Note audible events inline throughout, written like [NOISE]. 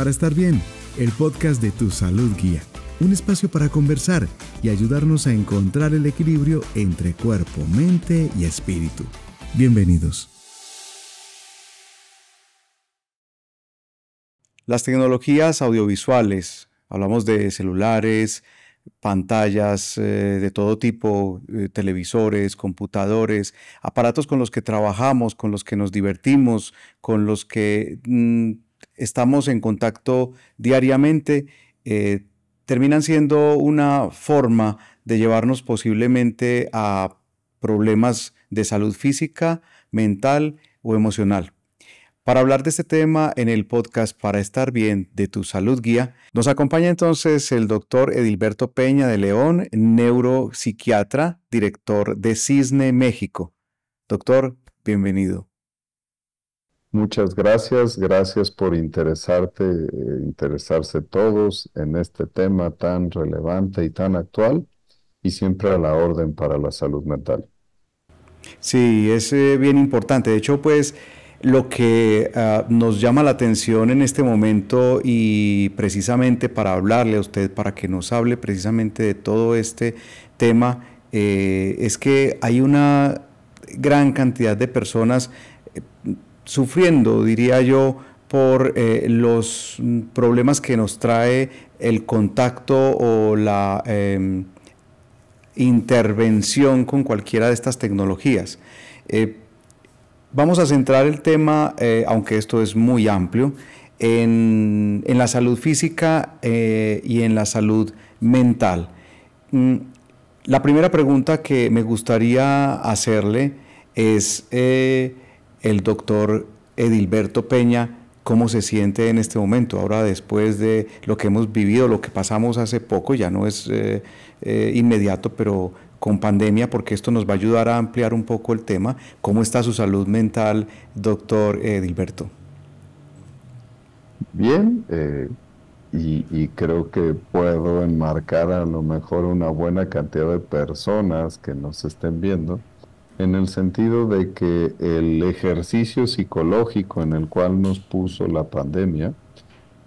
para estar bien, el podcast de Tu Salud Guía, un espacio para conversar y ayudarnos a encontrar el equilibrio entre cuerpo, mente y espíritu. Bienvenidos. Las tecnologías audiovisuales, hablamos de celulares, pantallas eh, de todo tipo, eh, televisores, computadores, aparatos con los que trabajamos, con los que nos divertimos, con los que mm, estamos en contacto diariamente, eh, terminan siendo una forma de llevarnos posiblemente a problemas de salud física, mental o emocional. Para hablar de este tema en el podcast Para estar bien de tu salud guía, nos acompaña entonces el doctor Edilberto Peña de León, neuropsiquiatra, director de Cisne México. Doctor, bienvenido. Muchas gracias, gracias por interesarte, interesarse todos en este tema tan relevante y tan actual y siempre a la orden para la salud mental. Sí, es eh, bien importante. De hecho, pues lo que ah, nos llama la atención en este momento y precisamente para hablarle a usted, para que nos hable precisamente de todo este tema, eh, es que hay una gran cantidad de personas eh, sufriendo, diría yo, por eh, los problemas que nos trae el contacto o la em, intervención con cualquiera de estas tecnologías. Eh, vamos a centrar el tema, eh, aunque esto es muy amplio, en, la salud física y en la salud mental. Mm, la primera pregunta que me gustaría hacerle es el doctor Edilberto Peña, cómo se siente en este momento, ahora después de lo que hemos vivido, lo que pasamos hace poco, ya no es eh, eh, inmediato, pero con pandemia, porque esto nos va a ayudar a ampliar un poco el tema. ¿Cómo está su salud mental, doctor Edilberto? Bien, eh, y, y, creo que puedo enmarcar a lo mejor una buena cantidad de personas que nos estén viendo en el sentido de que el ejercicio psicológico en el cual nos puso la pandemia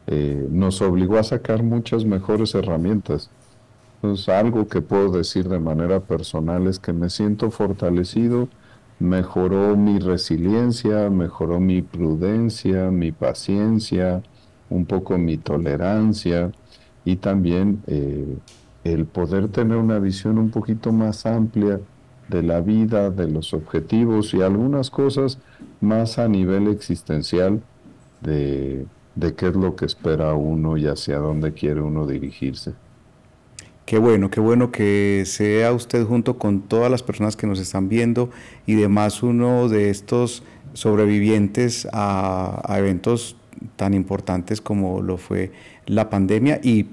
eh, nos obligó a sacar muchas mejores herramientas. algo que puedo decir de manera personal es que me siento fortalecido, mejoró mi resiliencia, mejoró mi prudencia, mi paciencia, un poco mi tolerancia y también eh, el poder tener una visión un poquito más amplia de la vida, de los objetivos y algunas cosas más a nivel existencial de, qué es lo que espera uno y hacia dónde quiere uno dirigirse. Qué bueno, qué bueno que sea usted junto con todas las personas que nos están viendo y demás uno de estos sobrevivientes a, a eventos tan importantes como lo fue la pandemia y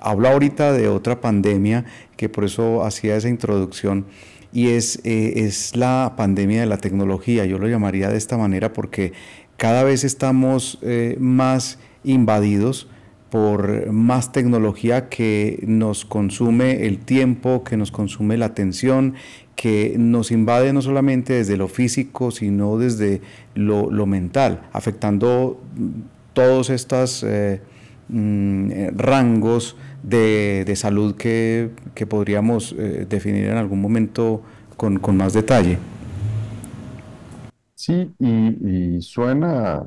habla ahorita de otra pandemia que por eso hacía esa introducción y eh, es, la pandemia de la tecnología. Yo lo llamaría de esta manera porque cada vez estamos eh, más invadidos por más tecnología que nos consume el tiempo, que nos consume la atención, que nos invade no solamente desde lo físico, sino desde lo, mental, afectando todos estos eh, mm, rangos de, salud que, podríamos eh, definir en algún momento con, más detalle. Sí, y, y, suena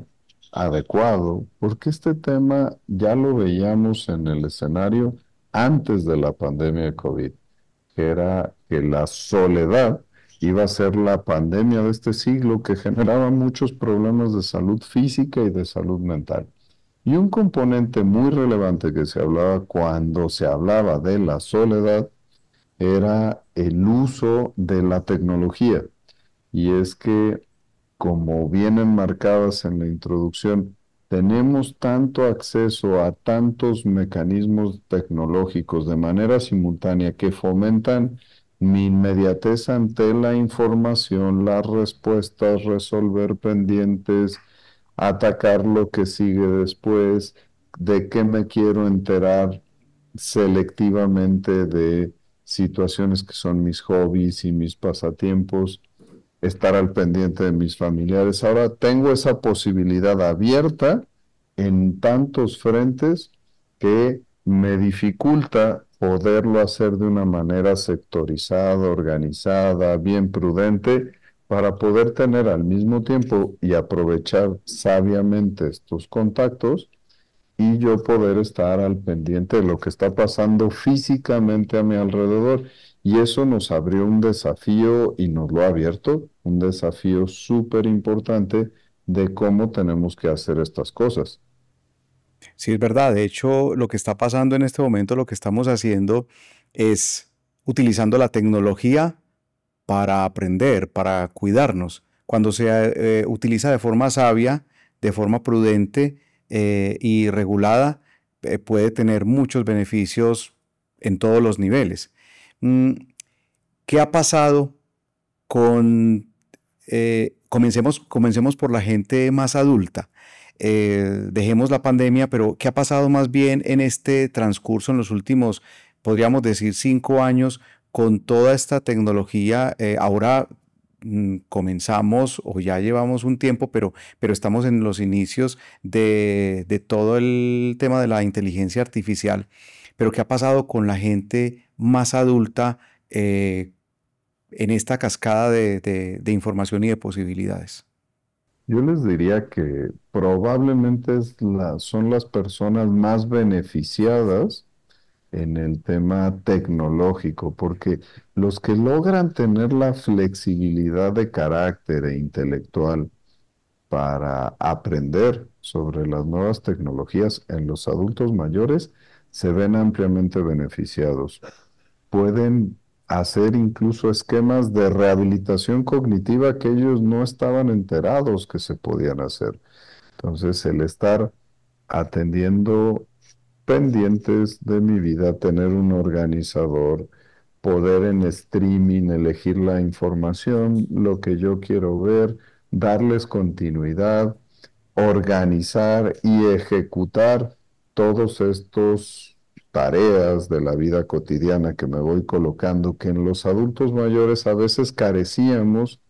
adecuado, porque este tema ya lo veíamos en el escenario antes de la pandemia de COVID, que era que la soledad iba a ser la pandemia de este siglo que generaba muchos problemas de salud física y de salud mental. Y un componente muy relevante que se hablaba cuando se hablaba de la soledad era el uso de la tecnología. Y es que, como vienen marcadas en la introducción, tenemos tanto acceso a tantos mecanismos tecnológicos de manera simultánea que fomentan mi inmediatez ante la información, las respuestas, resolver pendientes, atacar lo que sigue después, de qué me quiero enterar selectivamente de situaciones que son mis hobbies y mis pasatiempos, estar al pendiente de mis familiares. Ahora tengo esa posibilidad abierta en tantos frentes que me dificulta poderlo hacer de una manera sectorizada, organizada, bien prudente para poder tener al mismo tiempo y aprovechar sabiamente estos contactos y yo poder estar al pendiente de lo que está pasando físicamente a mi alrededor. Y eso nos abrió un desafío y nos lo ha abierto, un desafío súper importante de cómo tenemos que hacer estas cosas. Sí, es verdad. De hecho, lo que está pasando en este momento, lo que estamos haciendo es utilizando la tecnología para aprender, para cuidarnos. Cuando se eh, eh, utiliza de forma sabia, de forma prudente eh, y regulada, puede tener muchos beneficios en todos los niveles. Mm, ¿Qué ha pasado con... comencemos, comencemos por la gente más adulta. dejemos la pandemia, pero ¿qué ha pasado más bien en este transcurso en los últimos, podríamos decir, cinco años con toda esta tecnología, eh, ahora mm, comenzamos o ya llevamos un tiempo, pero, pero estamos en los inicios de, todo el tema de la inteligencia artificial, pero ¿qué ha pasado con la gente más adulta eh, en esta cascada de, información y de posibilidades? Yo les diría que probablemente son las personas más beneficiadas en el tema tecnológico, porque los que logran tener la flexibilidad de carácter e intelectual para aprender sobre las nuevas tecnologías en los adultos mayores se ven ampliamente beneficiados. Pueden hacer incluso esquemas de rehabilitación cognitiva que ellos no estaban enterados que se podían hacer. Entonces, el estar atendiendo pendientes de mi vida, tener un organizador, poder en streaming elegir la información, lo que yo quiero ver, darles continuidad, organizar y ejecutar todos estos tareas de la vida cotidiana que me voy colocando, que en los adultos mayores a veces carecíamos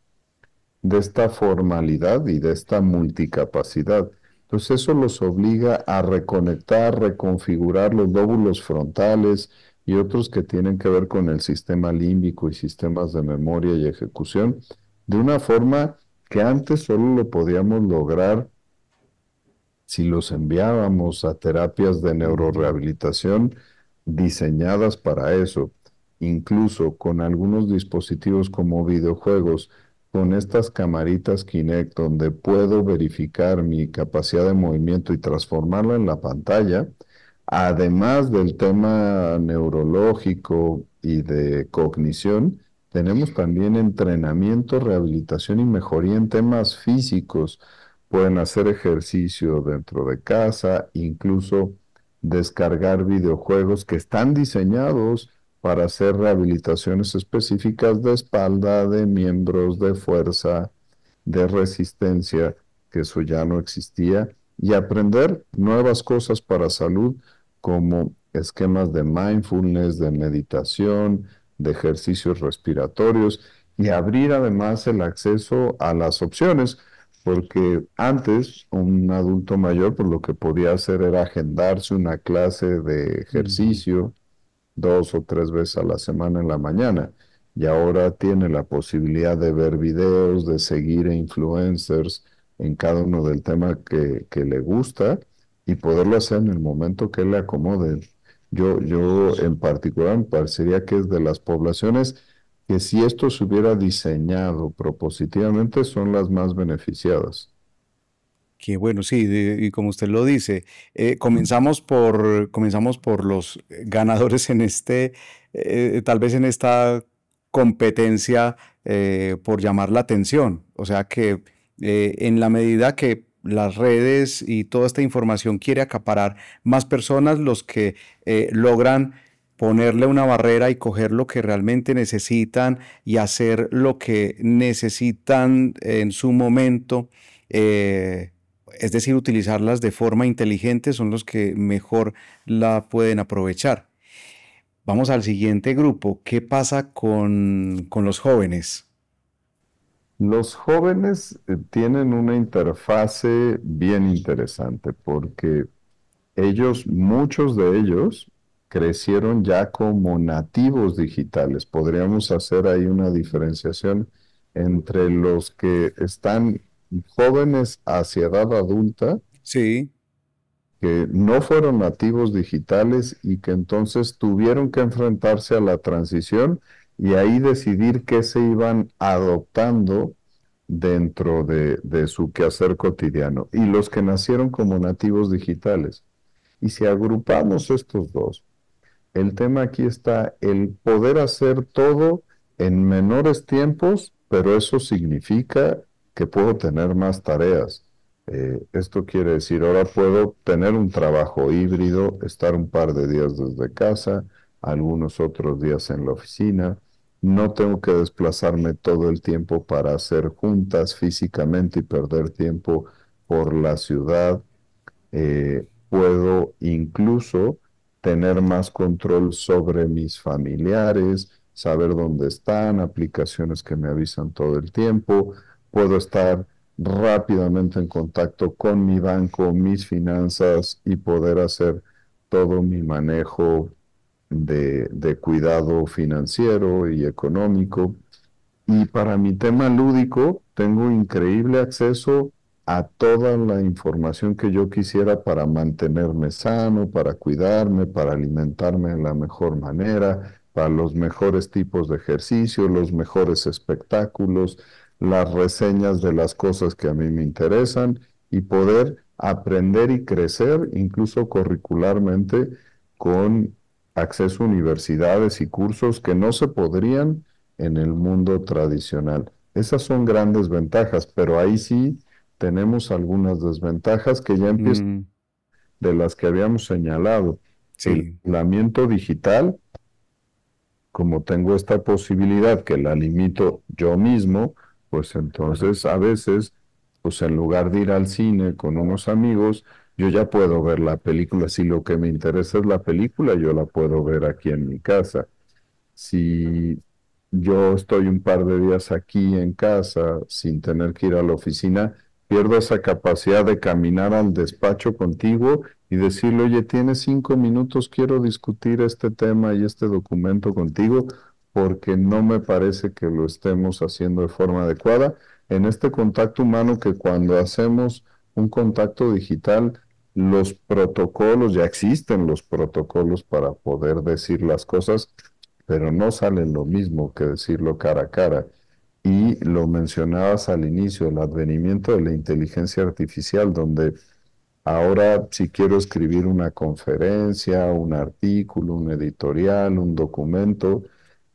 de esta formalidad y de esta multicapacidad. Entonces pues eso los obliga a reconectar, reconfigurar los lóbulos frontales y otros que tienen que ver con el sistema límbico y sistemas de memoria y ejecución, de una forma que antes solo lo podíamos lograr si los enviábamos a terapias de neurorehabilitación diseñadas para eso, incluso con algunos dispositivos como videojuegos con estas camaritas Kinect donde puedo verificar mi capacidad de movimiento y transformarla en la pantalla, además del tema neurológico y de cognición, tenemos también entrenamiento, rehabilitación y mejoría en temas físicos. Pueden hacer ejercicio dentro de casa, incluso descargar videojuegos que están diseñados para hacer rehabilitaciones específicas de espalda, de miembros, de fuerza, de resistencia, que eso ya no existía, y aprender nuevas cosas para salud como esquemas de mindfulness, de meditación, de ejercicios respiratorios y abrir además el acceso a las opciones, porque antes un adulto mayor por pues, lo que podía hacer era agendarse una clase de ejercicio dos o tres veces a la semana en la mañana y ahora tiene la posibilidad de ver videos, de seguir influencers en cada uno del tema que, que le gusta y poderlo hacer en el momento que le acomode. Yo, yo en particular me parecería que es de las poblaciones que si esto se hubiera diseñado propositivamente son las más beneficiadas. Que bueno, sí, y como usted lo dice, eh, comenzamos, por, comenzamos por los eh, ganadores en este, eh, tal vez en esta competencia por llamar la atención. O sea que en la medida que las redes y toda esta información quiere acaparar más personas, los que logran ponerle una barrera y coger lo que realmente necesitan y hacer lo que necesitan en su momento. Eh, es decir, utilizarlas de forma inteligente, son los que mejor la pueden aprovechar. Vamos al siguiente grupo. ¿Qué pasa con, los jóvenes? Los jóvenes eh, tienen una interfase bien interesante porque ellos, muchos de ellos, crecieron ya como nativos digitales. Podríamos hacer ahí una diferenciación entre los que están jóvenes hacia edad adulta. Sí. Que no fueron nativos digitales y que entonces tuvieron que enfrentarse a la transición y ahí decidir qué se iban adoptando dentro de, de, su quehacer cotidiano. Y los que nacieron como nativos digitales. Y si agrupamos estos dos, el tema aquí está el poder hacer todo en menores tiempos, pero eso significa que puedo tener más tareas. Eh, esto quiere decir, ahora puedo tener un trabajo híbrido, estar un par de días desde casa, algunos otros días en la oficina. No tengo que desplazarme todo el tiempo para hacer juntas físicamente y perder tiempo por la ciudad. Eh, puedo incluso tener más control sobre mis familiares, saber dónde están, aplicaciones que me avisan todo el tiempo, puedo estar rápidamente en contacto con mi banco, mis finanzas y poder hacer todo mi manejo de, cuidado financiero y económico. Y para mi tema lúdico, tengo increíble acceso a toda la información que yo quisiera para mantenerme sano, para cuidarme, para alimentarme de la mejor manera, para los mejores tipos de ejercicio, los mejores espectáculos, las reseñas de las cosas que a mí me interesan y poder aprender y crecer incluso curricularmente con acceso a universidades y cursos que no se podrían en el mundo tradicional. Esas son grandes ventajas, pero ahí sí tenemos algunas desventajas que ya empiezan mm. de las que habíamos señalado. El aislamiento digital, como tengo esta posibilidad que la limito yo mismo, pues entonces a veces, pues en lugar de ir al cine con unos amigos, yo ya puedo ver la película. Si lo que me interesa es la película, yo la puedo ver aquí en mi casa. Si yo estoy un par de días aquí en casa sin tener que ir a la oficina, pierdo esa capacidad de caminar al despacho contigo y decirle, oye, tienes cinco minutos, quiero discutir este tema y este documento contigo porque no me parece que lo estemos haciendo de forma adecuada en este contacto humano que cuando hacemos un contacto digital, los protocolos, ya existen los protocolos para poder decir las cosas, pero no sale lo mismo que decirlo cara a cara. Y lo mencionabas al inicio, el advenimiento de la inteligencia artificial, donde ahora si quiero escribir una conferencia, un artículo, un editorial, un documento,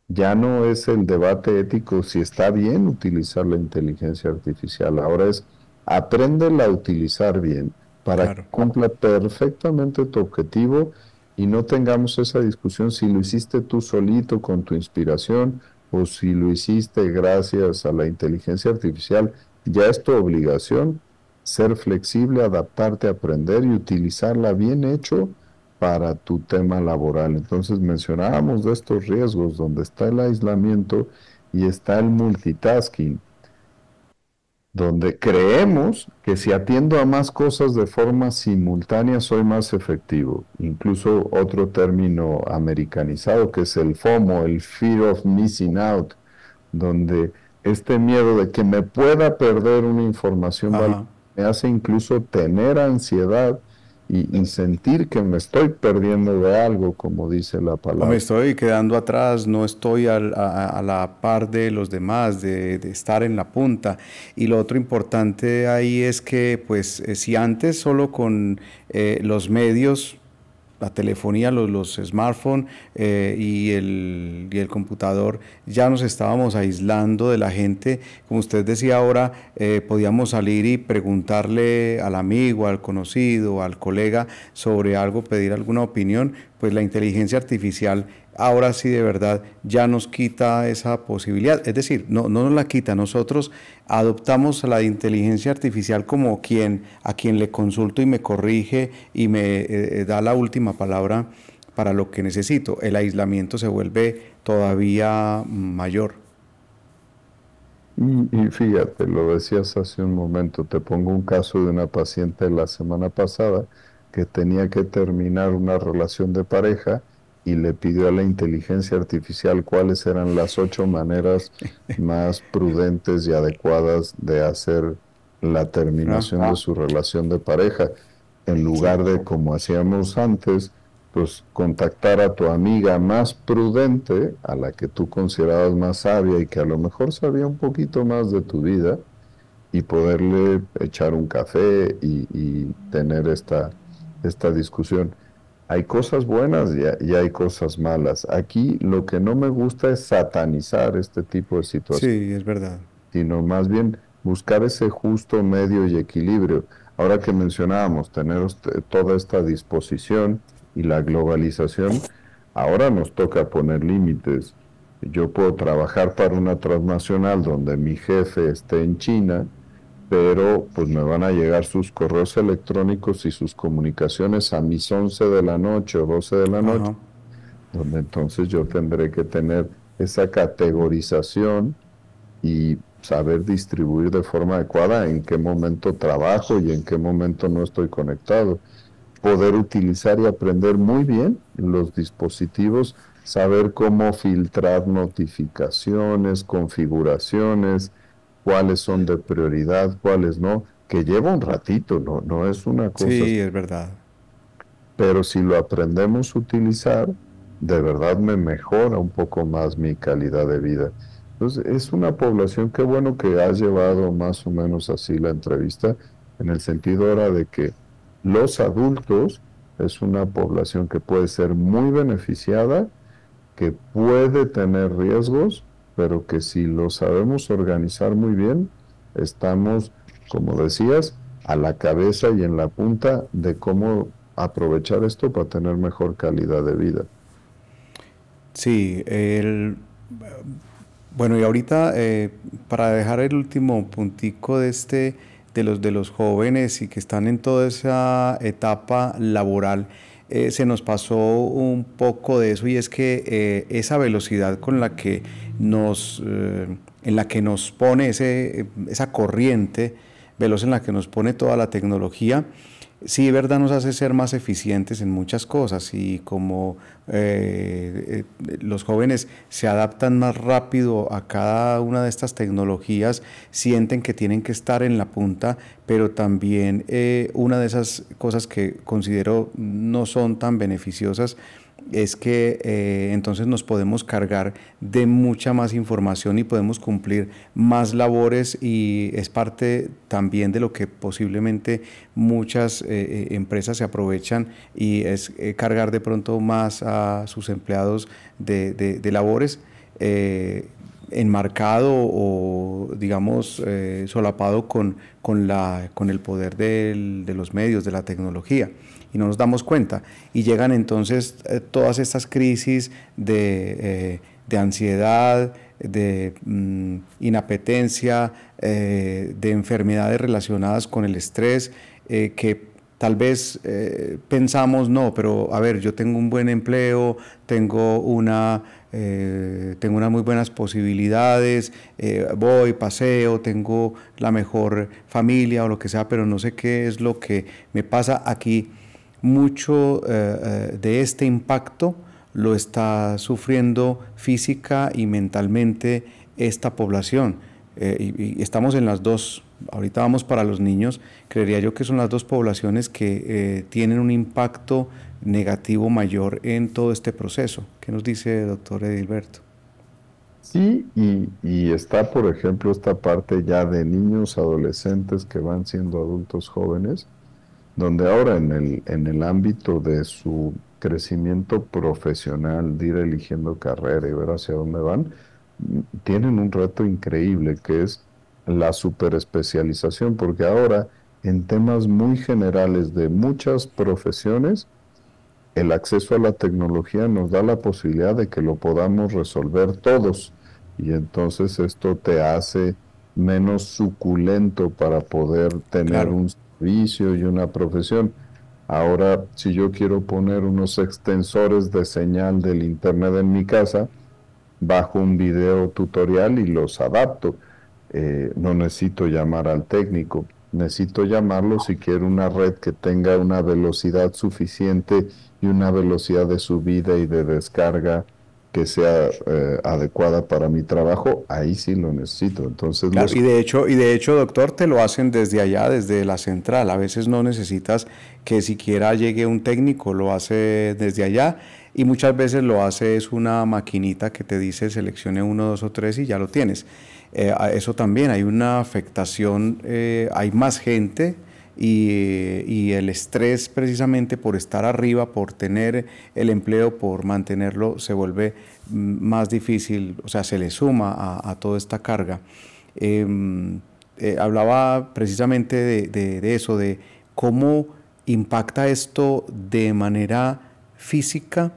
ya no es el debate ético si está bien utilizar la inteligencia artificial, ahora es apréndela a utilizar bien para que cumpla perfectamente tu objetivo y no tengamos esa discusión si lo hiciste tú solito con tu inspiración o si lo hiciste gracias a la inteligencia artificial. Ya es tu obligación ser flexible, adaptarte, aprender y utilizarla bien hecho para tu tema laboral. Entonces mencionábamos de estos riesgos donde está el aislamiento y está el multitasking, donde creemos que si atiendo a más cosas de forma simultánea soy más efectivo. Incluso otro término americanizado que es el FOMO, el Fear of Missing Out, donde este miedo de que me pueda perder una información me hace incluso tener ansiedad y, sentir que me estoy perdiendo de algo, como dice la palabra. Me estoy quedando atrás, no estoy a, la par de los demás, de, estar en la punta. Y lo otro importante ahí es que, pues, eh, si antes solo con eh, los medios la telefonía, los, smartphones eh, y, el, y, el, computador, ya nos estábamos aislando de la gente. Como usted decía ahora, eh, podíamos salir y preguntarle al amigo, al conocido, al colega sobre algo, pedir alguna opinión, pues la inteligencia artificial ahora sí de verdad ya nos quita esa posibilidad. Es decir, no, nos la quita, nosotros adoptamos la inteligencia artificial como quien, a quien le consulto y me corrige y me eh, eh, da la última palabra para lo que necesito. El aislamiento se vuelve todavía mayor. Y, y fíjate, lo decías hace un momento, te pongo un caso de una paciente la semana pasada que tenía que terminar una relación de pareja y le pidió a la inteligencia artificial cuáles eran las ocho maneras [LAUGHS] más prudentes y adecuadas de hacer la terminación de su relación de pareja, en lugar de, como hacíamos antes, pues contactar a tu amiga más prudente, a la que tú considerabas más sabia y que a lo mejor sabía un poquito más de tu vida, y poderle echar un café y, tener esta, esta discusión. Hay cosas buenas y, hay cosas malas. Aquí lo que no me gusta es satanizar este tipo de situaciones. Sí, es verdad. Sino más bien buscar ese justo medio y equilibrio. Ahora que mencionábamos tener toda esta disposición y la globalización, ahora nos toca poner límites. Yo puedo trabajar para una transnacional donde mi jefe esté en China, pero pues me van a llegar sus correos electrónicos y sus comunicaciones a mis 11 de la noche o 12 de la noche, donde entonces yo tendré que tener esa categorización y saber distribuir de forma adecuada en qué momento trabajo y en qué momento no estoy conectado. Poder utilizar y aprender muy bien los dispositivos, saber cómo filtrar notificaciones, configuraciones, cuáles son de prioridad, cuáles no, que lleva un ratito, no, no es una cosa. Sí, es verdad. Pero si lo aprendemos a utilizar, de verdad me mejora un poco más mi calidad de vida. Entonces, es una población, que bueno que ha llevado más o menos así la entrevista, en el sentido ahora de que los adultos es una población que puede ser muy beneficiada, que puede tener riesgos, pero que si lo sabemos organizar muy bien, estamos, como decías, a la cabeza y en la punta de cómo aprovechar esto para tener mejor calidad de vida. Sí, el, bueno, y ahorita eh, para dejar el último puntico de este, de los, de los jóvenes y que están en toda esa etapa laboral, eh, se nos pasó un poco de eso y es que eh, esa velocidad con la que nos, eh, en la que nos pone esa corriente veloz en la que nos pone toda la tecnología, sí, verdad, nos hace ser más eficientes en muchas cosas y como eh, eh, los jóvenes se adaptan más rápido a cada una de estas tecnologías, sienten que tienen que estar en la punta, pero también eh, una de esas cosas que considero no son tan beneficiosas es que eh, entonces nos podemos cargar de mucha más información y podemos cumplir más labores y es parte también de lo que posiblemente muchas eh, eh, empresas se aprovechan y es cargar de pronto más a sus empleados de, labores enmarcado o digamos solapado con, el poder de los medios, de la tecnología y no nos damos cuenta. Y llegan entonces eh, todas estas crisis de, eh, ansiedad, de mm, inapetencia, eh, de enfermedades relacionadas con el estrés, que tal vez pensamos, no, pero a ver, yo tengo un buen empleo, tengo, una, tengo unas muy buenas posibilidades, voy, paseo, tengo la mejor familia o lo que sea, pero no sé qué es lo que me pasa aquí mucho eh, eh, de este impacto lo está sufriendo física y mentalmente esta población. Eh, y, estamos en las dos, ahorita vamos para los niños, creería yo que son las dos poblaciones que tienen un impacto negativo mayor en todo este proceso. ¿Qué nos dice el doctor Edilberto? Sí, y, y está, por ejemplo, esta parte ya de niños, adolescentes que van siendo adultos jóvenes, donde ahora en el, en el ámbito de su crecimiento profesional, de ir eligiendo carrera y ver hacia dónde van, tienen un reto increíble que es la superespecialización, porque ahora en temas muy generales de muchas profesiones, el acceso a la tecnología nos da la posibilidad de que lo podamos resolver todos y entonces esto te hace menos suculento para poder tener un y una profesión. Ahora, si yo quiero poner unos extensores de señal del Internet en mi casa, bajo un video tutorial y los adapto. Eh, no necesito llamar al técnico, necesito llamarlo si quiero una red que tenga una velocidad suficiente y una velocidad de subida y de descarga que sea eh, adecuada para mi trabajo, ahí sí lo necesito. Entonces, y de hecho, y de hecho, doctor, te lo hacen desde allá, desde la central. A veces no necesitas que siquiera llegue un técnico, lo hace desde allá y muchas veces lo hace es una maquinita que te dice seleccione uno, dos o tres y ya lo tienes. Eh, eso también hay una afectación, eh, hay más gente y, el estrés precisamente por estar arriba, por tener el empleo, por mantenerlo, se vuelve mm, más difícil, o sea, se le suma a, toda esta carga. Em, eh, hablaba precisamente de, eso, de cómo impacta esto de manera física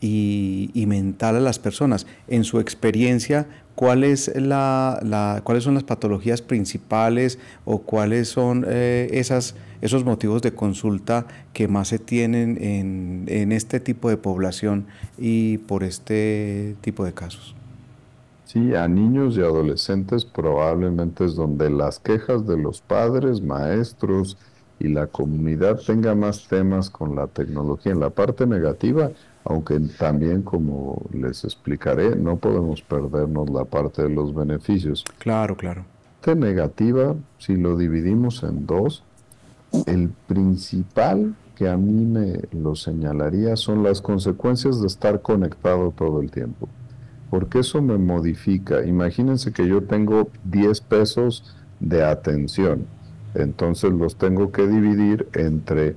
y, y, mental a las personas. En su experiencia, es cuáles son las patologías principales o cuáles son eh, esos motivos de consulta que más se tienen en, en, este tipo de población y por este tipo de casos. Sí, a niños y adolescentes probablemente es donde las quejas de los padres, maestros y la comunidad tenga más temas con la tecnología. En la parte negativa, aunque también como les explicaré, no podemos perdernos la parte de los beneficios. Claro, claro. T negativa, si lo dividimos en dos, el principal que a mí me lo señalaría son las consecuencias de estar conectado todo el tiempo, porque eso me modifica. Imagínense que yo tengo 10 pesos de atención, entonces los tengo que dividir entre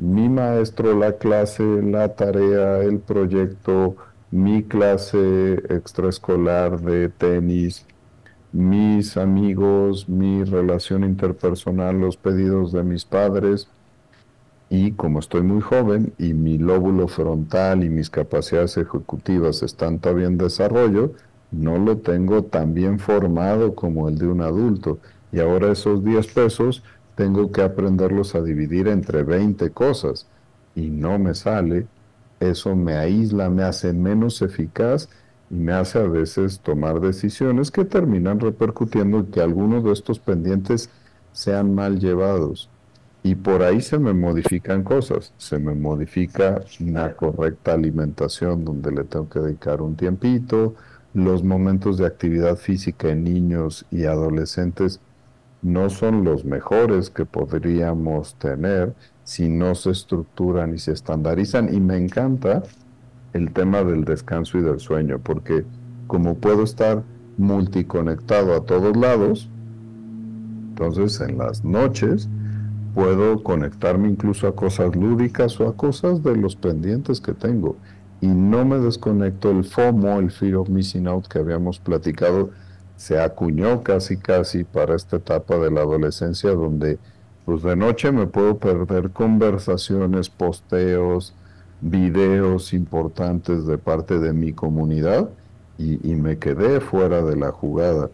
mi maestro, la clase, la tarea, el proyecto, mi clase extraescolar de tenis, mis amigos, mi relación interpersonal, los pedidos de mis padres. Y como estoy muy joven y mi lóbulo frontal y mis capacidades ejecutivas están todavía en desarrollo, no lo tengo tan bien formado como el de un adulto. Y ahora esos 10 pesos tengo que aprenderlos a dividir entre 20 cosas y no me sale, eso me aísla, me hace menos eficaz y me hace a veces tomar decisiones que terminan repercutiendo en que algunos de estos pendientes sean mal llevados. Y por ahí se me modifican cosas, se me modifica una correcta alimentación donde le tengo que dedicar un tiempito, los momentos de actividad física en niños y adolescentes no son los mejores que podríamos tener si no se estructuran y se estandarizan. Y me encanta el tema del descanso y del sueño, porque como puedo estar multiconectado a todos lados, entonces en las noches puedo conectarme incluso a cosas lúdicas o a cosas de los pendientes que tengo. Y no me desconecto el FOMO, el Fear of Missing Out que habíamos platicado, se acuñó casi casi para esta etapa de la adolescencia donde pues de noche me puedo perder conversaciones, posteos, videos importantes de parte de mi comunidad y, me quedé fuera de la jugada.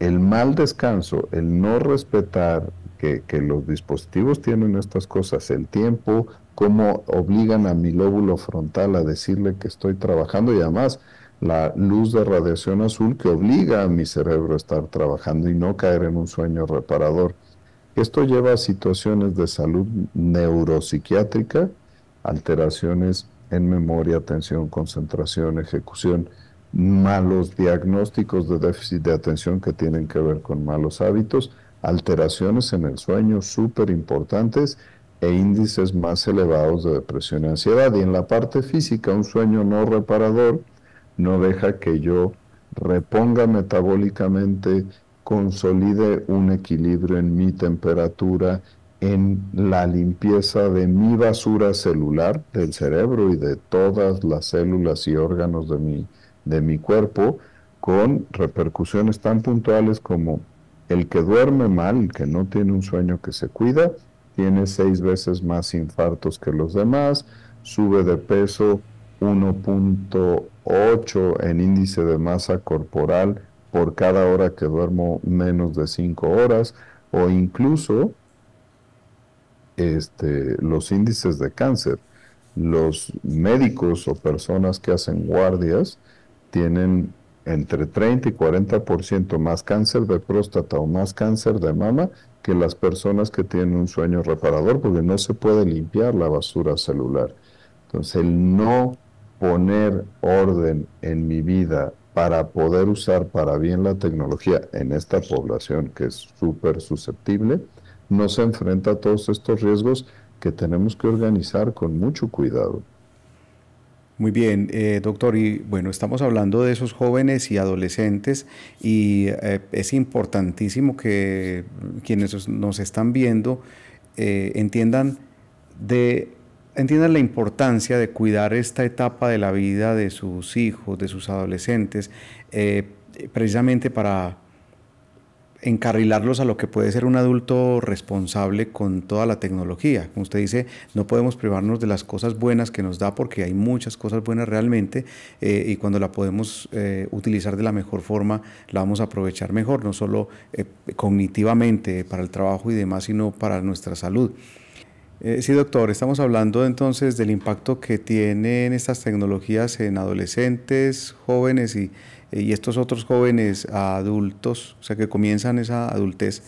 El mal descanso, el no respetar que, que, los dispositivos tienen estas cosas, el tiempo, cómo obligan a mi lóbulo frontal a decirle que estoy trabajando y además la luz de radiación azul que obliga a mi cerebro a estar trabajando y no caer en un sueño reparador. Esto lleva a situaciones de salud neuropsiquiátrica, alteraciones en memoria, atención, concentración, ejecución, malos diagnósticos de déficit de atención que tienen que ver con malos hábitos, alteraciones en el sueño súper importantes e índices más elevados de depresión y ansiedad. Y en la parte física, un sueño no reparador no deja que yo reponga metabólicamente, consolide un equilibrio en mi temperatura, en la limpieza de mi basura celular del cerebro y de todas las células y órganos de mi, de mi cuerpo, con repercusiones tan puntuales como el que duerme mal, el que no tiene un sueño que se cuida, tiene seis veces más infartos que los demás, sube de peso 1.8 en índice de masa corporal por cada hora que duermo menos de 5 horas o incluso este, los índices de cáncer. Los médicos o personas que hacen guardias tienen entre 30 y 40% más cáncer de próstata o más cáncer de mama que las personas que tienen un sueño reparador porque no se puede limpiar la basura celular. Entonces, el no poner orden en mi vida para poder usar para bien la tecnología en esta población que es súper susceptible, no se enfrenta a todos estos riesgos que tenemos que organizar con mucho cuidado. Muy bien, eh, doctor, y bueno, estamos hablando de esos jóvenes y adolescentes y eh, es importantísimo que quienes nos están viendo eh, entiendan de entiendan la importancia de cuidar esta etapa de la vida de sus hijos, de sus adolescentes, eh, precisamente para encarrilarlos a lo que puede ser un adulto responsable con toda la tecnología. Como usted dice, no podemos privarnos de las cosas buenas que nos da porque hay muchas cosas buenas realmente eh, y cuando la podemos eh, utilizar de la mejor forma, la vamos a aprovechar mejor, no solo cognitivamente para el trabajo y demás, sino para nuestra salud. Eh, sí, doctor, estamos hablando entonces del impacto que tienen estas tecnologías en adolescentes, jóvenes y, eh, y estos otros jóvenes adultos, o sea, que comienzan esa adultez.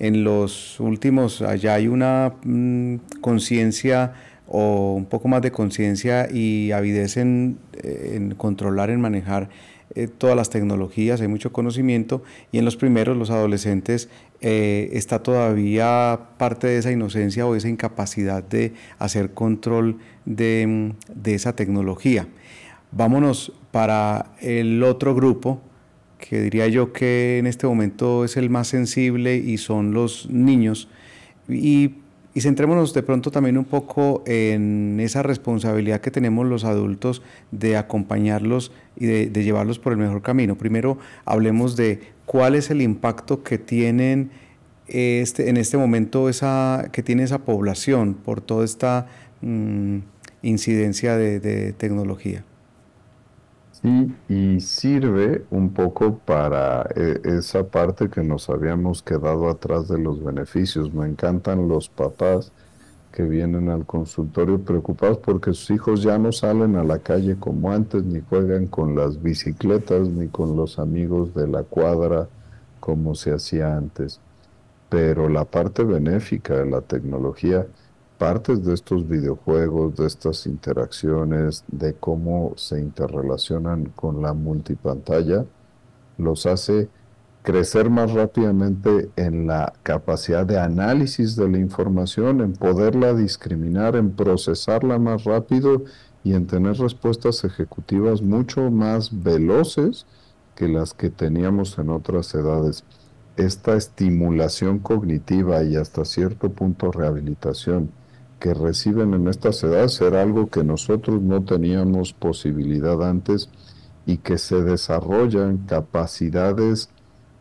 En los últimos, allá hay una mm, conciencia o un poco más de conciencia y avidez en eh, controlar, en manejar eh, todas las tecnologías, hay mucho conocimiento y en los primeros, los adolescentes, eh, está todavía parte de esa inocencia o esa incapacidad de hacer control mm, de, esa tecnología. Vámonos para el otro grupo, que diría yo que en este momento es el más sensible y son los niños. Y y centrémonos de pronto también un poco en esa responsabilidad que tenemos los adultos de acompañarlos y de, llevarlos por el mejor camino. Primero hablemos de cuál es el impacto que tienen este, en este momento esa, que tiene esa población por toda esta mm, incidencia de tecnología. Sí, y sirve un poco para eh, esa parte que nos habíamos quedado atrás de los beneficios. Me encantan los papás que vienen al consultorio preocupados porque sus hijos ya no salen a la calle como antes, ni juegan con las bicicletas, ni con los amigos de la cuadra como se hacía antes. Pero la parte benéfica de la tecnología partes de estos videojuegos, de estas interacciones, de cómo se interrelacionan con la multipantalla, los hace crecer más rápidamente en la capacidad de análisis de la información, en poderla discriminar, en procesarla más rápido y en tener respuestas ejecutivas mucho más veloces que las que teníamos en otras edades. Esta estimulación cognitiva y hasta cierto punto rehabilitación que reciben en estas edades era algo que nosotros no teníamos posibilidad antes y que se desarrollan capacidades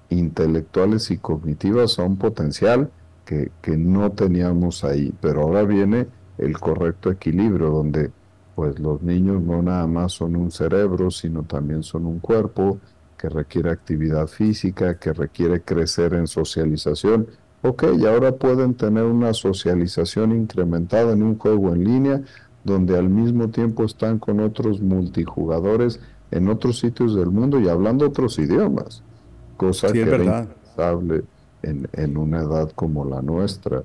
intelectuales y cognitivas a un potencial que, que, no teníamos ahí. Pero ahora viene el correcto equilibrio, donde pues los niños no nada más son un cerebro, sino también son un cuerpo que requiere actividad física, que requiere crecer en socialización Ok, y ahora pueden tener una socialización incrementada en un juego en línea donde al mismo tiempo están con otros multijugadores en otros sitios del mundo y hablando otros idiomas, cosa que es en, una edad como la nuestra.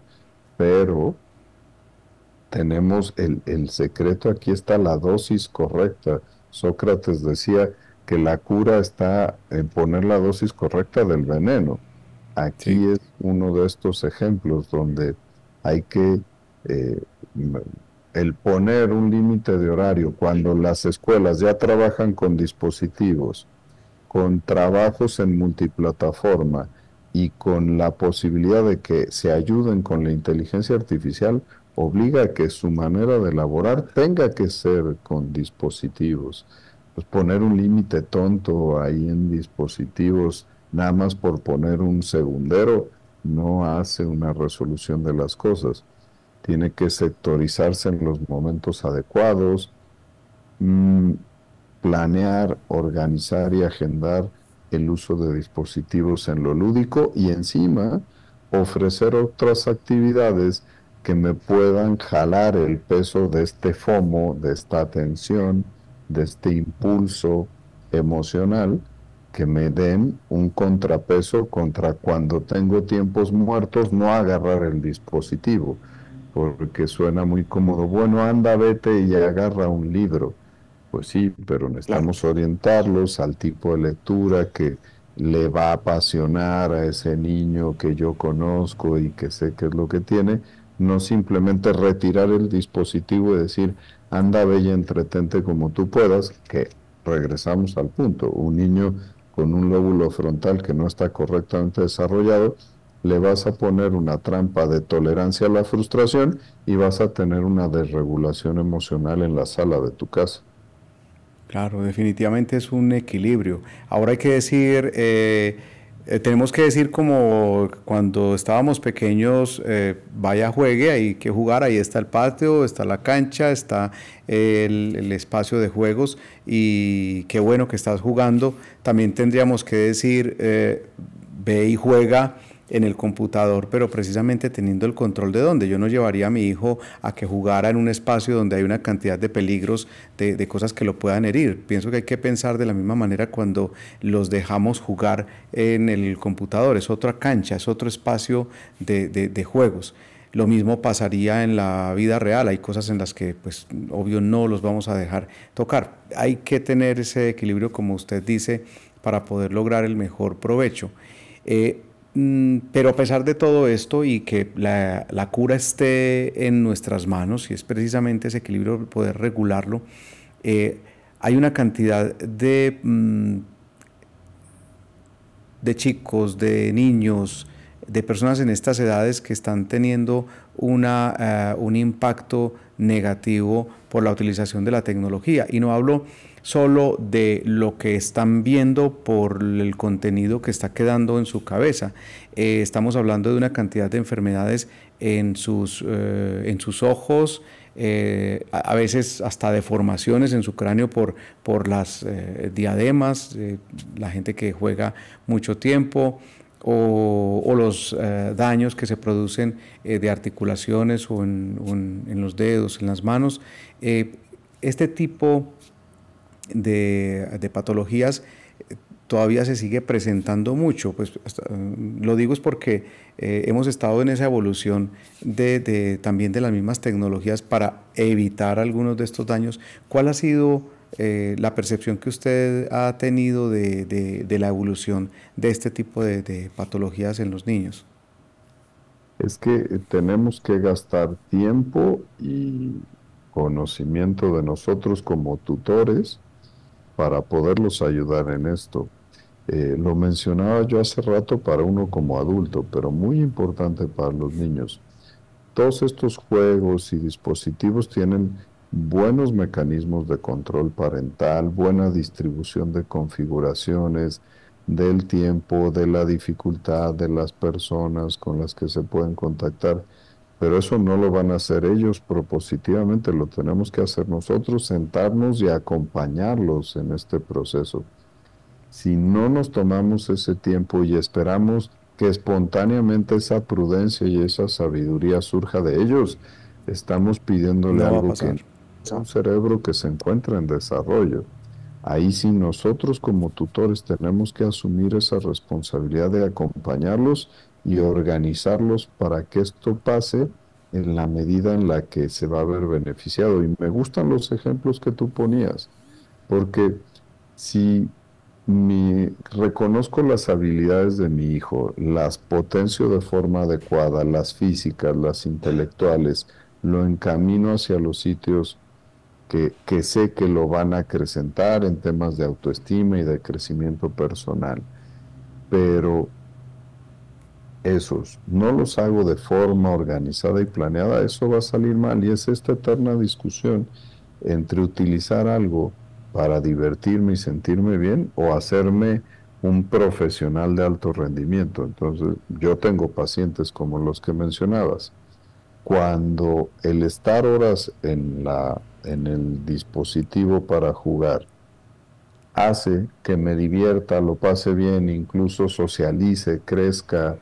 Pero tenemos el, secreto, aquí está la dosis correcta. Sócrates decía que la cura está en poner la dosis correcta del veneno. Aquí es uno de estos ejemplos donde hay que eh, el poner un límite de horario cuando las escuelas ya trabajan con dispositivos, con trabajos en multiplataforma y con la posibilidad de que se ayuden con la inteligencia artificial, obliga a que su manera de elaborar tenga que ser con dispositivos. Pues poner un límite tonto ahí en dispositivos nada más por poner un segundero, no hace una resolución de las cosas. Tiene que sectorizarse en los momentos adecuados, mm, planear, organizar y agendar el uso de dispositivos en lo lúdico y encima ofrecer otras actividades que me puedan jalar el peso de este FOMO, de esta tensión, de este impulso emocional que me den un contrapeso contra cuando tengo tiempos muertos no agarrar el dispositivo, porque suena muy cómodo. Bueno, anda, vete y agarra un libro. Pues sí, pero necesitamos orientarlos al tipo de lectura que le va a apasionar a ese niño que yo conozco y que sé qué es lo que tiene, no simplemente retirar el dispositivo y decir, anda, bella, entretente como tú puedas, que regresamos al punto. Un niño con un lóbulo frontal que no está correctamente desarrollado, le vas a poner una trampa de tolerancia a la frustración y vas a tener una desregulación emocional en la sala de tu casa. Claro, definitivamente es un equilibrio. Ahora hay que decir... Eh, eh, tenemos que decir como cuando estábamos pequeños, eh, vaya juegue, hay que jugar, ahí está el patio, está la cancha, está eh, el, espacio de juegos y qué bueno que estás jugando. También tendríamos que decir, ve y juega en el computador, pero precisamente teniendo el control de dónde. Yo no llevaría a mi hijo a que jugara en un espacio donde hay una cantidad de peligros, de, cosas que lo puedan herir. Pienso que hay que pensar de la misma manera cuando los dejamos jugar en el computador. Es otra cancha, es otro espacio de, juegos. Lo mismo pasaría en la vida real, hay cosas en las que pues obvio no los vamos a dejar tocar. Hay que tener ese equilibrio, como usted dice, para poder lograr el mejor provecho. Eh, Mm, pero a pesar de todo esto y que la, cura esté en nuestras manos, y es precisamente ese equilibrio poder regularlo, eh, hay una cantidad de, mm, de chicos, de niños, de personas en estas edades que están teniendo una, eh, un impacto negativo por la utilización de la tecnología. Y no hablo solo de lo que están viendo por el contenido que está quedando en su cabeza. Eh, estamos hablando de una cantidad de enfermedades en sus, eh, en sus ojos, eh, a veces hasta deformaciones en su cráneo por, por las diademas, la gente que juega mucho tiempo. O, los daños que se producen de articulaciones o en, en, los dedos, en las manos. este tipo de, patologías todavía se sigue presentando mucho. Pues mm, lo digo es porque eh, hemos estado en esa evolución de, también de las mismas tecnologías para evitar algunos de estos daños. ¿Cuál ha sido eh, la percepción que usted ha tenido de la evolución de este tipo de, patologías en los niños? Es que tenemos que gastar tiempo y conocimiento de nosotros como tutores para poderlos ayudar en esto. Eh, lo mencionaba yo hace rato para uno como adulto, pero muy importante para los niños. Todos estos juegos y dispositivos tienen buenos mecanismos de control parental, buena distribución de configuraciones, del tiempo, de la dificultad de las personas con las que se pueden contactar. Pero eso no lo van a hacer ellos propositivamente, lo tenemos que hacer nosotros, sentarnos y acompañarlos en este proceso. Si no nos tomamos ese tiempo y esperamos que espontáneamente esa prudencia y esa sabiduría surja de ellos, estamos pidiéndole algo que es un cerebro que se encuentra en desarrollo. Ahí sí nosotros como tutores tenemos que asumir esa responsabilidad de acompañarlos y organizarlos para que esto pase en la medida en la que se va a ver beneficiado. Y me gustan los ejemplos que tú ponías, porque si reconozco las habilidades de mi hijo, las potencio de forma adecuada, las físicas, las intelectuales, lo encamino hacia los sitios que, que sé que lo van a acrecentar en temas de autoestima y de crecimiento personal. Pero esos no los hago de forma organizada y planeada, eso va a salir mal. Y es esta eterna discusión entre utilizar algo para divertirme y sentirme bien o hacerme un profesional de alto rendimiento. Entonces, yo tengo pacientes como los que mencionabas. Cuando el estar horas en, la, en el dispositivo para jugar hace que me divierta, lo pase bien, incluso socialice, crezca,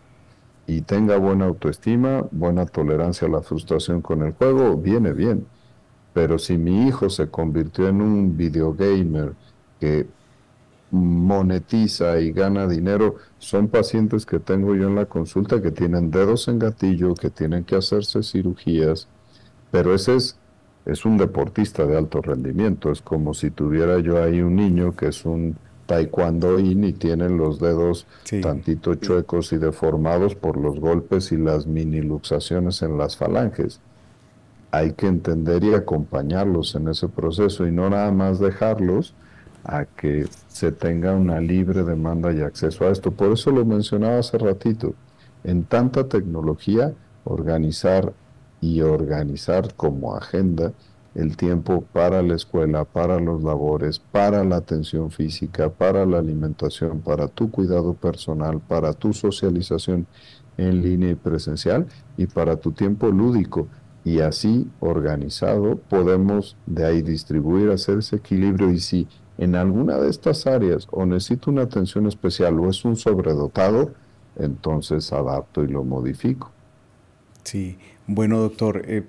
y tenga buena autoestima, buena tolerancia a la frustración con el juego, viene bien. Pero si mi hijo se convirtió en un videogamer que monetiza y gana dinero, son pacientes que tengo yo en la consulta que tienen dedos en gatillo, que tienen que hacerse cirugías, pero ese es, es un deportista de alto rendimiento, es como si tuviera yo ahí un niño que es un Taekwondo y tienen los dedos tantito chuecos y deformados por los golpes y las mini luxaciones en las falanges. Hay que entender y acompañarlos en ese proceso y no nada más dejarlos a que se tenga una libre demanda y acceso a esto. Por eso lo mencionaba hace ratito. En tanta tecnología, organizar y organizar como agenda el tiempo para la escuela, para los labores, para la atención física, para la alimentación, para tu cuidado personal, para tu socialización en línea y presencial y para tu tiempo lúdico. Y así organizado podemos de ahí distribuir, hacer ese equilibrio y si en alguna de estas áreas o necesito una atención especial o es un sobredotado, entonces adapto y lo modifico. Sí, bueno doctor, eh,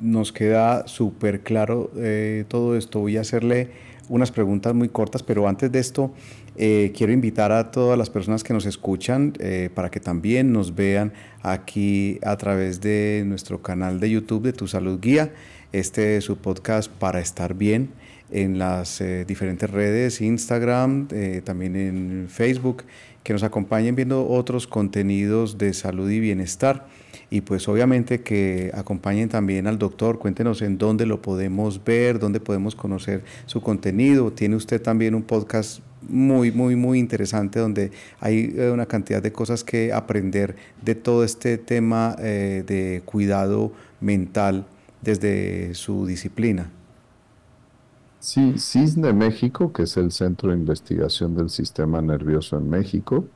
nos queda súper claro eh, todo esto. Voy a hacerle unas preguntas muy cortas, pero antes de esto eh, quiero invitar a todas las personas que nos escuchan eh, para que también nos vean aquí a través de nuestro canal de YouTube de Tu Salud Guía. Este es su podcast para estar bien en las diferentes redes, Instagram, también en Facebook, que nos acompañen viendo otros contenidos de salud y bienestar y pues obviamente que acompañen también al doctor, cuéntenos en dónde lo podemos ver, dónde podemos conocer su contenido. Tiene usted también un podcast muy, muy, muy interesante donde hay eh, una cantidad de cosas que aprender de todo este tema eh, de cuidado mental desde su disciplina. Sí, CISNE México, que es el Centro de Investigación del Sistema Nervioso en México,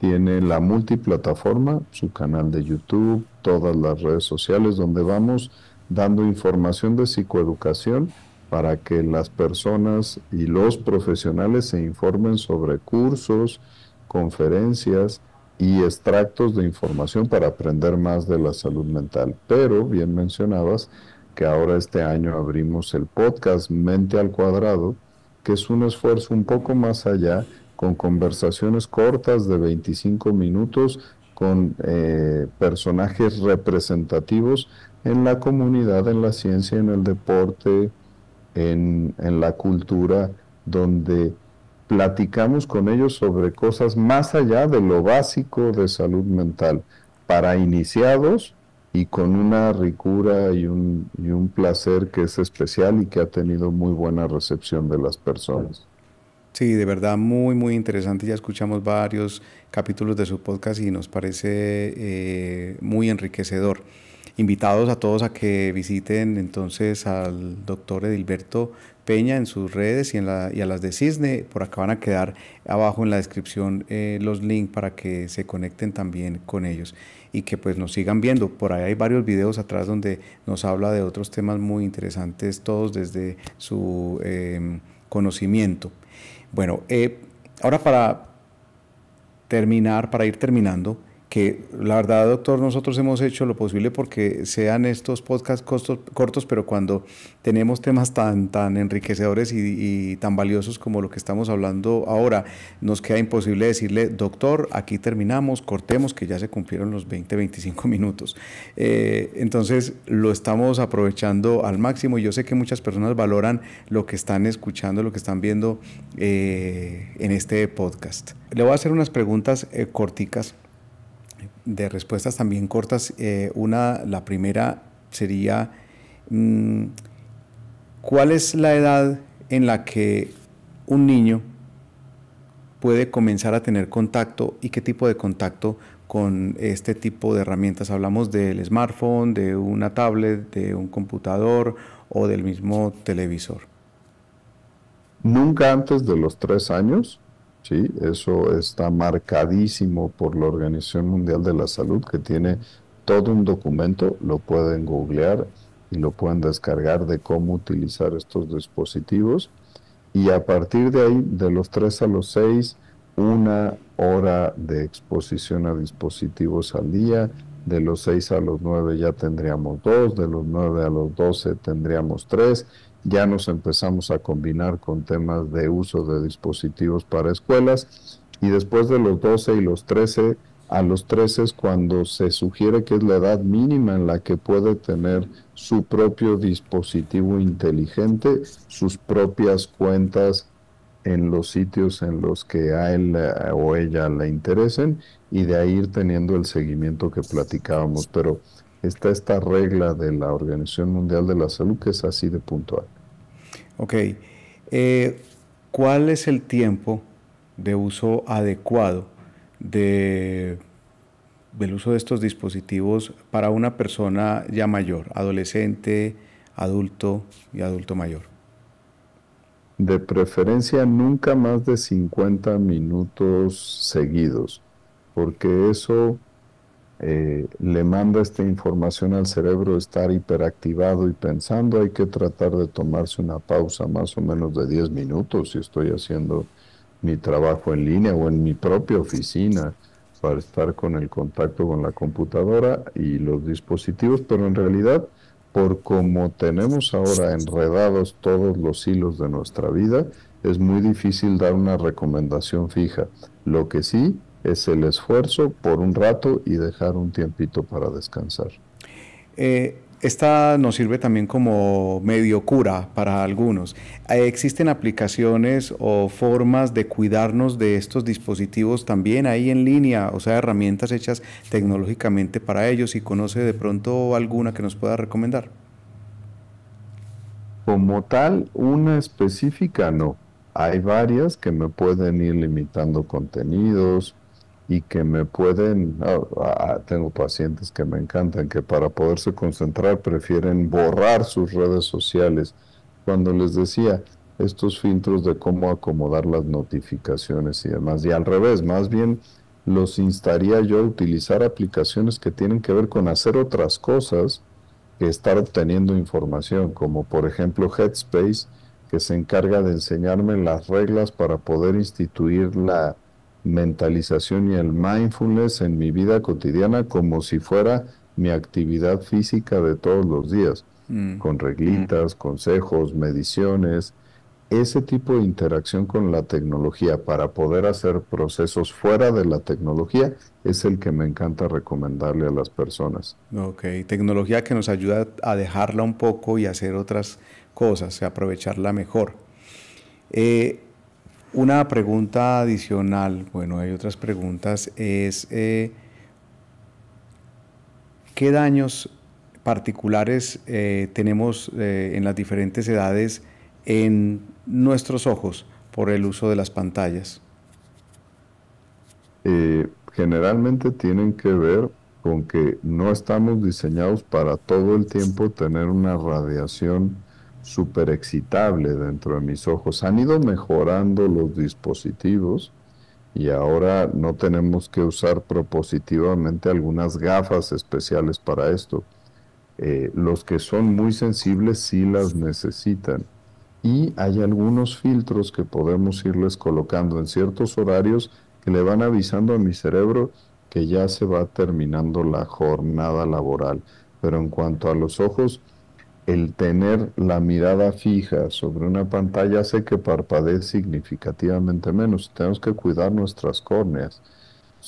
tiene la multiplataforma, su canal de YouTube, todas las redes sociales donde vamos dando información de psicoeducación para que las personas y los profesionales se informen sobre cursos, conferencias y extractos de información para aprender más de la salud mental. Pero, bien mencionabas, que ahora este año abrimos el podcast Mente al Cuadrado, que es un esfuerzo un poco más allá con conversaciones cortas de 25 minutos con eh, personajes representativos en la comunidad, en la ciencia, en el deporte, en, en la cultura, donde platicamos con ellos sobre cosas más allá de lo básico de salud mental, para iniciados y con una ricura y un, y un placer que es especial y que ha tenido muy buena recepción de las personas. Sí, de verdad muy, muy interesante. Ya escuchamos varios capítulos de su podcast y nos parece eh, muy enriquecedor. Invitados a todos a que visiten entonces al doctor Edilberto Peña en sus redes y, en la, y a las de Cisne. Por acá van a quedar abajo en la descripción eh, los links para que se conecten también con ellos y que pues nos sigan viendo. Por ahí hay varios videos atrás donde nos habla de otros temas muy interesantes, todos desde su eh, conocimiento. Bueno, eh, ahora para terminar, para ir terminando, que la verdad, doctor, nosotros hemos hecho lo posible porque sean estos podcasts cortos, pero cuando tenemos temas tan, tan enriquecedores y, tan valiosos como lo que estamos hablando ahora, nos queda imposible decirle, doctor, aquí terminamos, cortemos, que ya se cumplieron los 20, 25 [LAUGHS] minutos. Eh, entonces, lo estamos aprovechando al máximo. y Yo sé que muchas personas valoran lo que están escuchando, lo que están viendo eh, en este podcast. Le voy a hacer unas preguntas eh, corticas de respuestas también cortas. Eh, una, la primera sería, mm, ¿cuál es la edad en la que un niño puede comenzar a tener contacto y qué tipo de contacto con este tipo de herramientas? Hablamos del smartphone, de una tablet, de un computador o del mismo televisor. Nunca antes de los tres años eso está marcadísimo por la Organización Mundial de la Salud, que tiene todo un documento, lo pueden googlear y lo pueden descargar de cómo utilizar estos dispositivos. Y a partir de ahí, de los 3 a los 6, una hora de exposición a dispositivos al día. De los 6 a los 9 ya tendríamos dos. de los 9 a los 12 tendríamos tres ya nos empezamos a combinar con temas de uso de dispositivos para escuelas y después de los 12 y los 13, a los 13 es cuando se sugiere que es la edad mínima en la que puede tener su propio dispositivo inteligente, sus propias cuentas en los sitios en los que a él eh, o ella le interesen y de ahí ir teniendo el seguimiento que platicábamos. Pero está esta regla de la Organización Mundial de la Salud que es así de puntual. Ok. Eh, ¿Cuál es el tiempo de uso adecuado de, del uso de estos dispositivos para una persona ya mayor, adolescente, adulto y adulto mayor? De preferencia nunca más de 50 minutos seguidos, porque eso eh, le manda esta información al cerebro estar hiperactivado y pensando, hay que tratar de tomarse una pausa más o menos de 10 minutos si estoy haciendo mi trabajo en línea o en mi propia oficina para estar con el contacto con la computadora y los dispositivos, pero en realidad por como tenemos ahora enredados todos los hilos de nuestra vida, es muy difícil dar una recomendación fija. Lo que sí es el esfuerzo por un rato y dejar un tiempito para descansar. Eh, esta nos sirve también como medio cura para algunos. Eh, ¿Existen aplicaciones o formas de cuidarnos de estos dispositivos también ahí en línea? O sea, herramientas hechas tecnológicamente para ellos. ¿Y conoce de pronto alguna que nos pueda recomendar? Como tal, una específica no. Hay varias que me pueden ir limitando contenidos, y que me pueden, ah, ah, tengo pacientes que me encantan, que para poderse concentrar prefieren borrar sus redes sociales. Cuando les decía estos filtros de cómo acomodar las notificaciones y demás, y al revés, más bien los instaría yo a utilizar aplicaciones que tienen que ver con hacer otras cosas que estar obteniendo información, como por ejemplo Headspace, que se encarga de enseñarme las reglas para poder instituir la, mentalización y el mindfulness en mi vida cotidiana como si fuera mi actividad física de todos los días, mm. con reglitas, mm. consejos, mediciones, ese tipo de interacción con la tecnología para poder hacer procesos fuera de la tecnología es el que me encanta recomendarle a las personas. Ok, tecnología que nos ayuda a dejarla un poco y hacer otras cosas, aprovecharla mejor. Eh, una pregunta adicional, bueno, hay otras preguntas, es eh, ¿qué daños particulares eh, tenemos eh, en las diferentes edades en nuestros ojos por el uso de las pantallas? generalmente tienen que ver con que no estamos diseñados para todo el tiempo tener una radiación súper excitable dentro de mis ojos. Han ido mejorando los dispositivos y ahora no tenemos que usar propositivamente algunas gafas especiales para esto. Eh, los que son muy sensibles sí las necesitan. Y hay algunos filtros que podemos irles colocando en ciertos horarios que le van avisando a mi cerebro que ya se va terminando la jornada laboral. Pero en cuanto a los ojos, el tener la mirada fija sobre una pantalla hace que parpadee significativamente menos. Tenemos que cuidar nuestras córneas.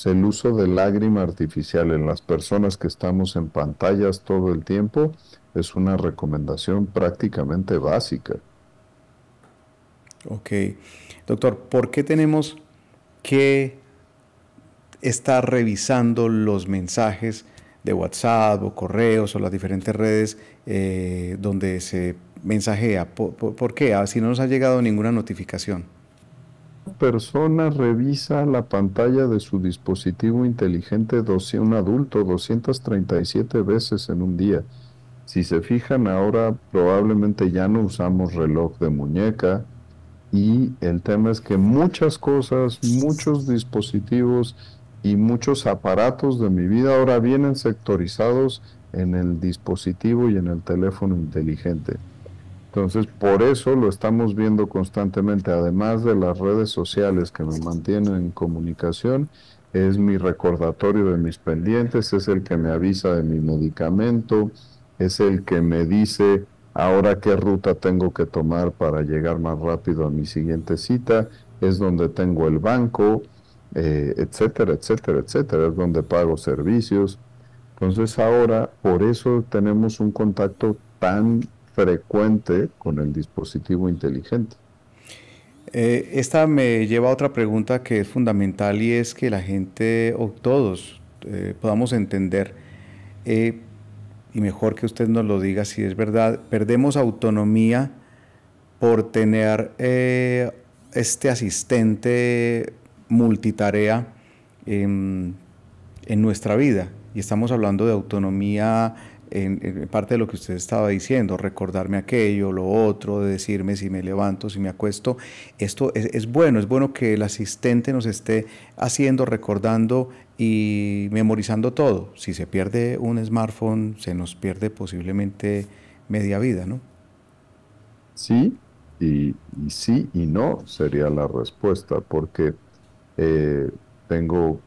el uso de lágrima artificial en las personas que estamos en pantallas todo el tiempo es una recomendación prácticamente básica. Ok. Doctor, ¿por qué tenemos que estar revisando los mensajes de WhatsApp o correos o las diferentes redes eh, donde se mensajea. ¿Por, qué? Ah, si no nos ha llegado ninguna notificación. Persona revisa la pantalla de su dispositivo inteligente, un adulto, 237 veces en un día. Si se fijan ahora, probablemente ya no usamos reloj de muñeca y el tema es que muchas cosas, muchos dispositivos y muchos aparatos de mi vida ahora vienen sectorizados en el dispositivo y en el teléfono inteligente. Entonces, por eso lo estamos viendo constantemente, además de las redes sociales que me mantienen en comunicación, es mi recordatorio de mis pendientes, es el que me avisa de mi medicamento, es el que me dice ahora qué ruta tengo que tomar para llegar más rápido a mi siguiente cita, es donde tengo el banco, eh, etcétera, etcétera, etcétera, es donde pago servicios. Entonces ahora, por eso tenemos un contacto tan frecuente con el dispositivo inteligente. Eh, esta me lleva a otra pregunta que es fundamental y es que la gente o todos eh, podamos entender, eh, y mejor que usted nos lo diga si es verdad, perdemos autonomía por tener este asistente multitarea en nuestra vida. Y estamos hablando de autonomía en, parte de lo que usted estaba diciendo, recordarme aquello, lo otro, de decirme si me levanto, si me acuesto. Esto es, bueno, es bueno que el asistente nos esté haciendo, recordando y memorizando todo. Si se pierde un smartphone, se nos pierde posiblemente media vida, ¿no? Sí, y, sí y no sería la respuesta, porque eh, tengo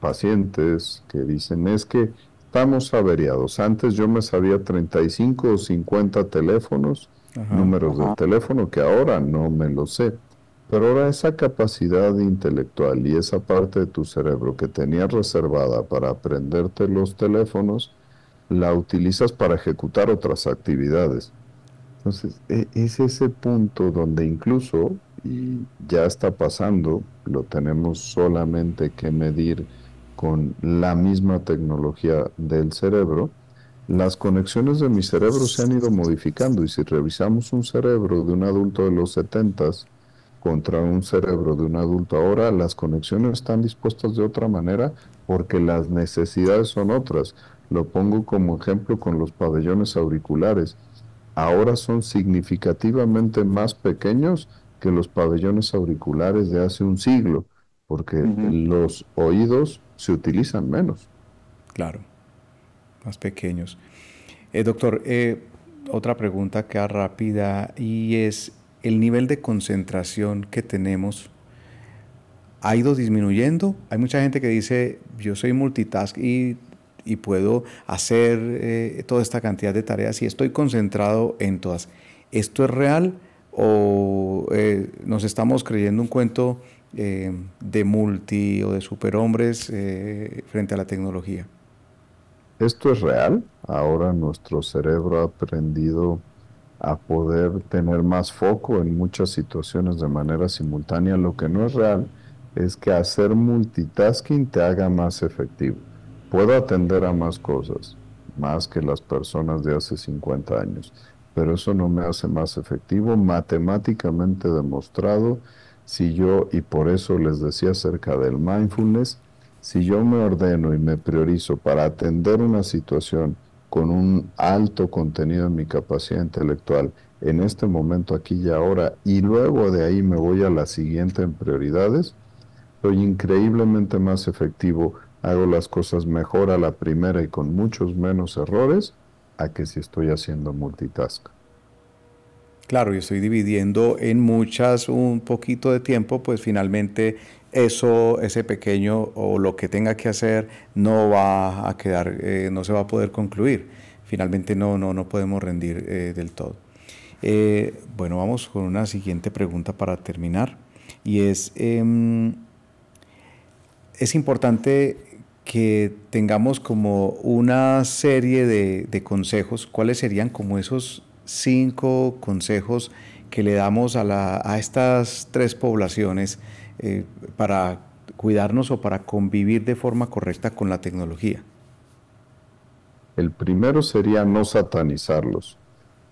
pacientes que dicen es que estamos averiados. Antes yo me sabía 35 o 50 teléfonos, números de teléfono, que ahora no me lo sé. Pero ahora esa capacidad intelectual y esa parte de tu cerebro que tenías reservada para aprenderte los teléfonos, la utilizas para ejecutar otras actividades. Entonces, e, es ese punto donde incluso, y ya está pasando, lo tenemos solamente que medir con la misma tecnología del cerebro, las conexiones de mi cerebro se han ido modificando y si revisamos un cerebro de un adulto de los 70 contra un cerebro de un adulto ahora, las conexiones están dispuestas de otra manera porque las necesidades son otras. Lo pongo como ejemplo con los pabellones auriculares. Ahora son significativamente más pequeños que los pabellones auriculares de hace un siglo, porque los oídos se utilizan menos. Claro, más pequeños. Eh, doctor, eh, otra pregunta que rápida y es el nivel de concentración que tenemos ha ido disminuyendo. Hay mucha gente que dice yo soy multitask y, puedo hacer eh, toda esta cantidad de tareas y estoy concentrado en todas. ¿Esto es real o nos estamos creyendo un cuento? Eh, de multi o de superhombres eh, frente a la tecnología. ¿Esto es real? Ahora nuestro cerebro ha aprendido a poder tener más foco en muchas situaciones de manera simultánea. Lo que no es real es que hacer multitasking te haga más efectivo. Puedo atender a más cosas, más que las personas de hace 50 años, pero eso no me hace más efectivo, matemáticamente demostrado si yo, y por eso les decía acerca del mindfulness, si yo me ordeno y me priorizo para atender una situación con un alto contenido en mi capacidad intelectual, en este momento, aquí y ahora, y luego de ahí me voy a la siguiente en prioridades, soy increíblemente más efectivo, hago las cosas mejor a la primera y con muchos menos errores, a que si estoy haciendo multitask. Claro, y estoy dividiendo en muchas un poquito de tiempo, pues finalmente eso, ese pequeño o lo que tenga que hacer no va a quedar, eh, no se va a poder concluir. Finalmente no, no, no podemos rendir eh, del todo. Eh, bueno, vamos con una siguiente pregunta para terminar y es, em, es importante que tengamos como una serie de, de consejos, cuáles serían como esos cinco consejos que le damos a, estas tres poblaciones eh, para cuidarnos o para convivir de forma correcta con la tecnología? El primero sería no satanizarlos,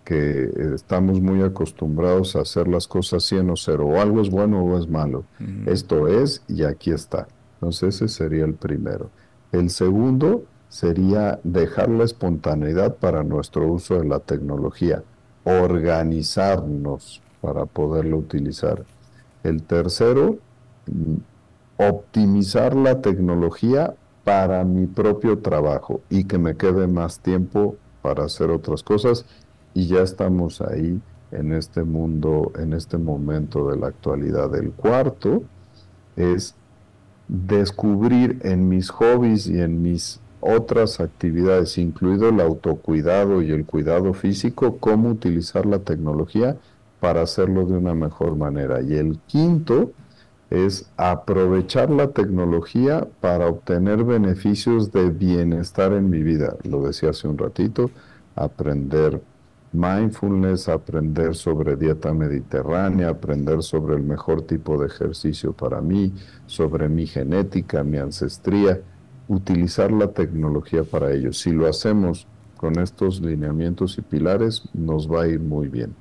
que estamos muy acostumbrados a hacer las cosas 100 o cero, o algo es bueno o es malo. Esto es y aquí está. Entonces ese sería el primero. El segundo sería dejar la espontaneidad para nuestro uso de la tecnología, organizarnos para poderlo utilizar. El tercero, mm, optimizar la tecnología para mi propio trabajo y que me quede más tiempo para hacer otras cosas y ya estamos ahí en este mundo, en este momento de la actualidad. El cuarto es descubrir en mis hobbies y en mis otras actividades, incluido el autocuidado y el cuidado físico, cómo utilizar la tecnología para hacerlo de una mejor manera. Y el quinto es aprovechar la tecnología para obtener beneficios de bienestar en mi vida. Lo decía hace un ratito, aprender mindfulness, aprender sobre dieta mediterránea, aprender sobre el mejor tipo de ejercicio para mí, sobre mi genética, mi ancestría utilizar la tecnología para ello. Si lo hacemos con estos lineamientos y pilares, nos va a ir muy bien.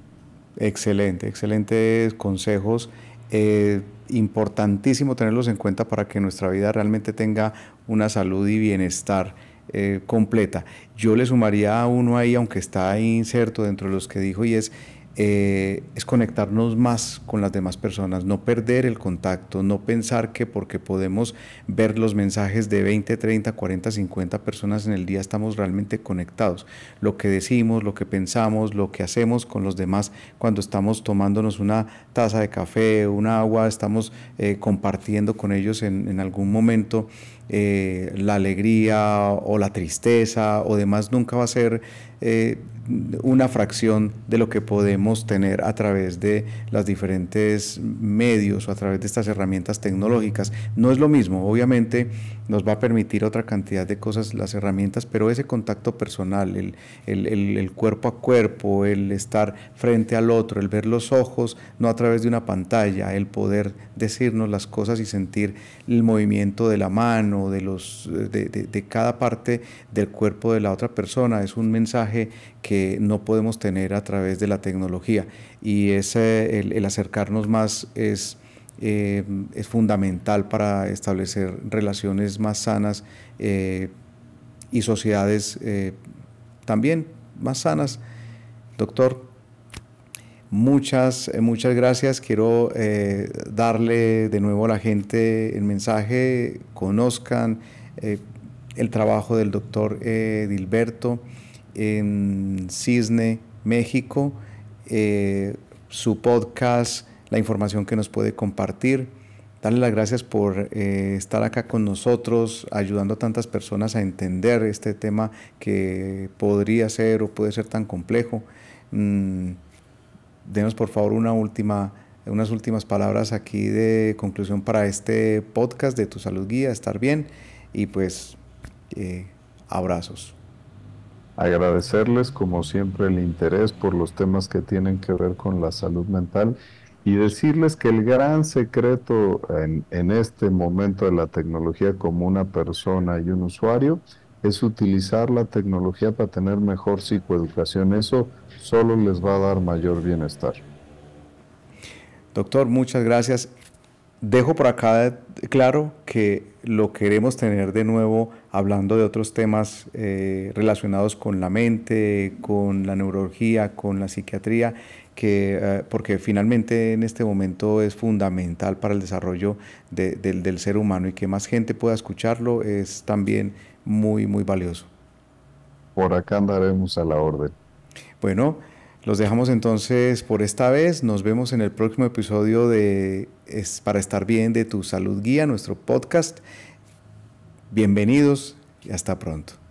Excelente, excelentes consejos. Eh, importantísimo tenerlos en cuenta para que nuestra vida realmente tenga una salud y bienestar eh, completa. Yo le sumaría a uno ahí, aunque está inserto dentro de los que dijo, y es eh, es conectarnos más con las demás personas, no perder el contacto, no pensar que porque podemos ver los mensajes de 20, 30, 40, 50 personas en el día estamos realmente conectados. Lo que decimos, lo que pensamos, lo que hacemos con los demás cuando estamos tomándonos una taza de café, un agua, estamos eh, compartiendo con ellos en, algún momento eh, la alegría o la tristeza o demás, nunca va a ser eh, una fracción de lo que podemos tener a través de los diferentes medios o a través de estas herramientas tecnológicas. No es lo mismo, obviamente nos va a permitir otra cantidad de cosas las herramientas, pero ese contacto personal, el, cuerpo a cuerpo, el estar frente al otro, el ver los ojos, no a través de una pantalla, el poder decirnos las cosas y sentir el movimiento de la mano, de, los, de cada parte del cuerpo de la otra persona, es un mensaje que no podemos tener a través de la tecnología. Y el, acercarnos más eh, es... fundamental para establecer relaciones más sanas eh, y sociedades eh, también más sanas. Doctor, muchas, muchas gracias. Quiero darle de nuevo a la gente el mensaje, conozcan el trabajo del doctor Dilberto en Cisne México, eh, su podcast, la información que nos puede compartir. Darle las gracias por eh, estar acá con nosotros, ayudando a tantas personas a entender este tema que podría ser o puede ser tan complejo. Mm, denos por favor una última, unas últimas palabras aquí de conclusión para este podcast de Tu Salud Guía, estar bien y pues eh, abrazos agradecerles como siempre el interés por los temas que tienen que ver con la salud mental y decirles que el gran secreto en, este momento de la tecnología como una persona y un usuario es utilizar la tecnología para tener mejor psicoeducación. Eso solo les va a dar mayor bienestar. Doctor, muchas gracias dejo por acá claro que lo queremos tener de nuevo hablando de otros temas eh, relacionados con la mente, con la neurología, con la psiquiatría, que, eh, porque finalmente en este momento es fundamental para el desarrollo del, del ser humano y que más gente pueda escucharlo es también muy, muy valioso. Por acá andaremos a la orden. Bueno, los dejamos entonces por esta vez. Nos vemos en el próximo episodio de es para estar bien de tu salud guía, nuestro podcast. Bienvenidos y hasta pronto.